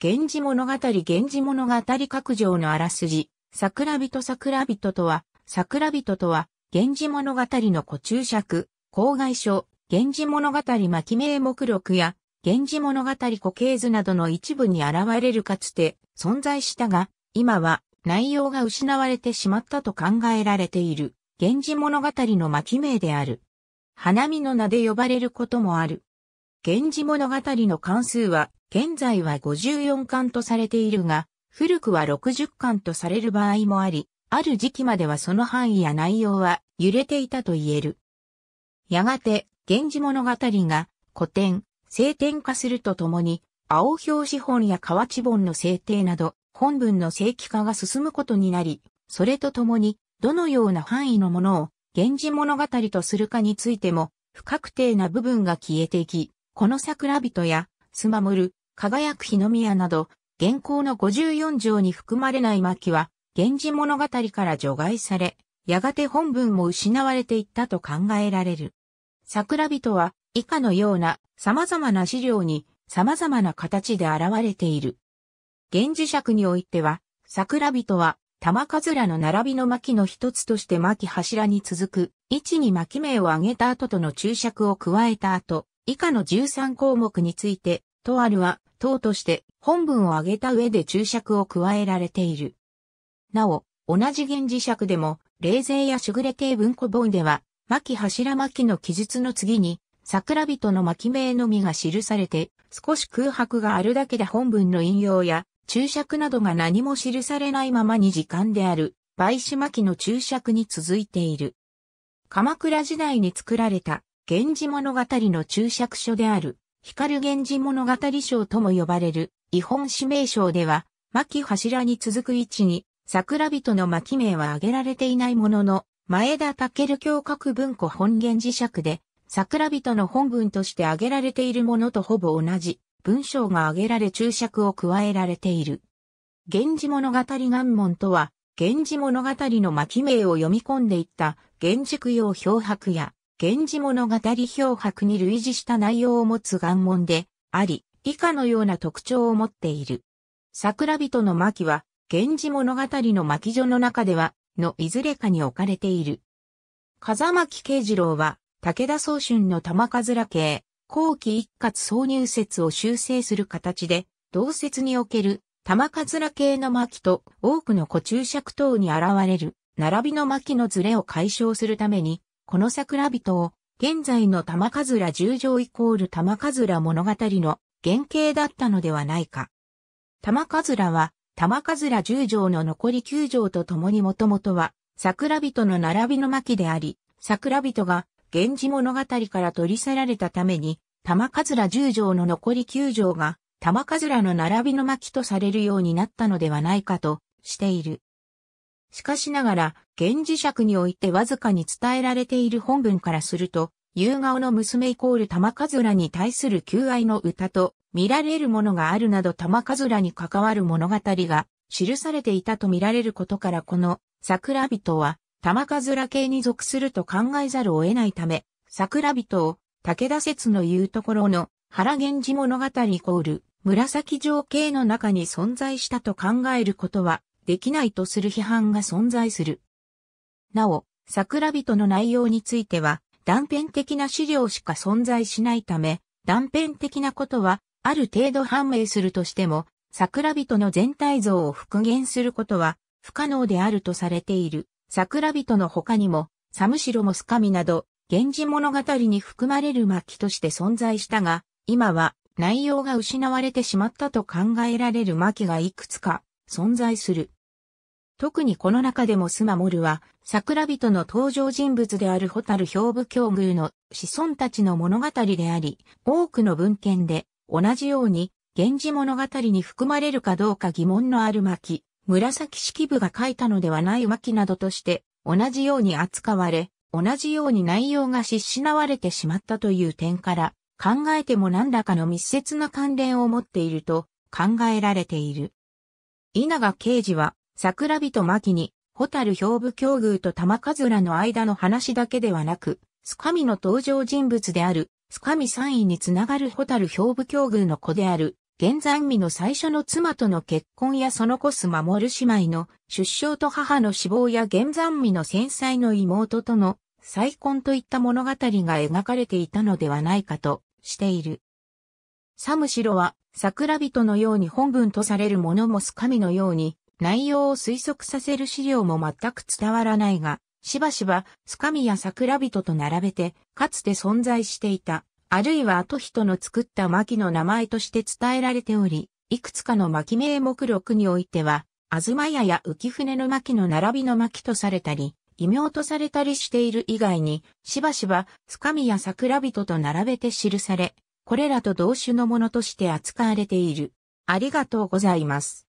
源氏物語源氏物語各条のあらすじ、桜人桜人とは、桜人とは、源氏物語の古注釈、公害書、源氏物語巻名目録や、源氏物語固形図などの一部に現れるかつて存在したが、今は内容が失われてしまったと考えられている、源氏物語の巻名である。花見の名で呼ばれることもある。源氏物語の関数は、現在は54巻とされているが、古くは60巻とされる場合もあり、ある時期まではその範囲や内容は揺れていたと言える。やがて、源氏物語が古典、聖典化するとともに、青表紙本や河内本の制定など、本文の正規化が進むことになり、それとともに、どのような範囲のものを、源氏物語とするかについても、不確定な部分が消えていき、この桜人や、スマムル、輝く日の宮など、現行の54条に含まれない巻は、源氏物語から除外され、やがて本文も失われていったと考えられる。桜人は、以下のような様々な資料に様々な形で現れている。源氏尺においては、桜人は玉かずらの並びの巻の一つとして巻柱に続く、位置に巻名を挙げた後との注釈を加えた後、以下の13項目について、とあるは、党として本文を挙げた上で注釈を加えられている。なお、同じ原磁石でも、冷静やぐれて文庫本では、巻柱巻の記述の次に、桜人の巻名のみが記されて、少し空白があるだけで本文の引用や、注釈などが何も記されないままに時間である、倍子巻の注釈に続いている。鎌倉時代に作られた源氏物語の注釈書である、光源氏物語賞とも呼ばれる、日本指名賞では、巻柱に続く位置に、桜人の巻名は挙げられていないものの、前田武教閣文庫本源磁石で、桜人の本文として挙げられているものとほぼ同じ、文章が挙げられ注釈を加えられている。源氏物語願文とは、源氏物語の巻名を読み込んでいった、源氏供養漂白や、源氏物語漂白に類似した内容を持つ願文で、あり、以下のような特徴を持っている。桜人の巻は、源氏物語の巻所の中では、のいずれかに置かれている。風巻慶次郎は、武田総春の玉かずら系、後期一括挿入説を修正する形で、同説における玉かずら系の巻と多くの古注釈等に現れる、並びの巻のズレを解消するために、この桜人を、現在の玉数ら十条イコール玉数ら物語の原型だったのではないか。玉数らは、玉数ら十条の残り九条と共にもともとは、桜人の並びの巻であり、桜人が、源氏物語から取り去られたために、玉数ら十条の残り九条が、玉数らの並びの巻とされるようになったのではないかとしている。しかしながら、現磁石においてわずかに伝えられている本文からすると、夕顔の娘イコール玉数らに対する求愛の歌と見られるものがあるなど玉数らに関わる物語が記されていたと見られることからこの桜人は玉数ら系に属すると考えざるを得ないため、桜人を武田説の言うところの原源氏物語イコール紫条系の中に存在したと考えることはできないとする批判が存在する。なお、桜人の内容については、断片的な資料しか存在しないため、断片的なことは、ある程度判明するとしても、桜人の全体像を復元することは、不可能であるとされている。桜人の他にも、サムシロモスカミなど、源氏物語に含まれる巻として存在したが、今は内容が失われてしまったと考えられる巻きがいくつか存在する。特にこの中でもスマモルは、桜人の登場人物であるホタル兵部境遇の子孫たちの物語であり、多くの文献で、同じように、源氏物語に含まれるかどうか疑問のある巻、紫式部が書いたのではない巻などとして、同じように扱われ、同じように内容が失われてしまったという点から、考えても何らかの密接な関連を持っていると考えられている。稲賀刑事は、桜人牧に、ホタル兵部境遇と玉数らの間の話だけではなく、スカミの登場人物である、スカミ3位につながるホタル兵部境遇の子である、現山美の最初の妻との結婚やその子す守姉妹の出生と母の死亡や現山美の戦災の妹との再婚といった物語が描かれていたのではないかとしている。サムシロは桜人のように本文とされるものもスカミのように内容を推測させる資料も全く伝わらないが、しばしば、つかみや桜人と並べて、かつて存在していた、あるいは後人の作った巻の名前として伝えられており、いくつかの巻名目録においては、あずまやや浮舟の巻の並びの巻とされたり、異名とされたりしている以外に、しばしば、つかみや桜人と並べて記され、これらと同種のものとして扱われている。ありがとうございます。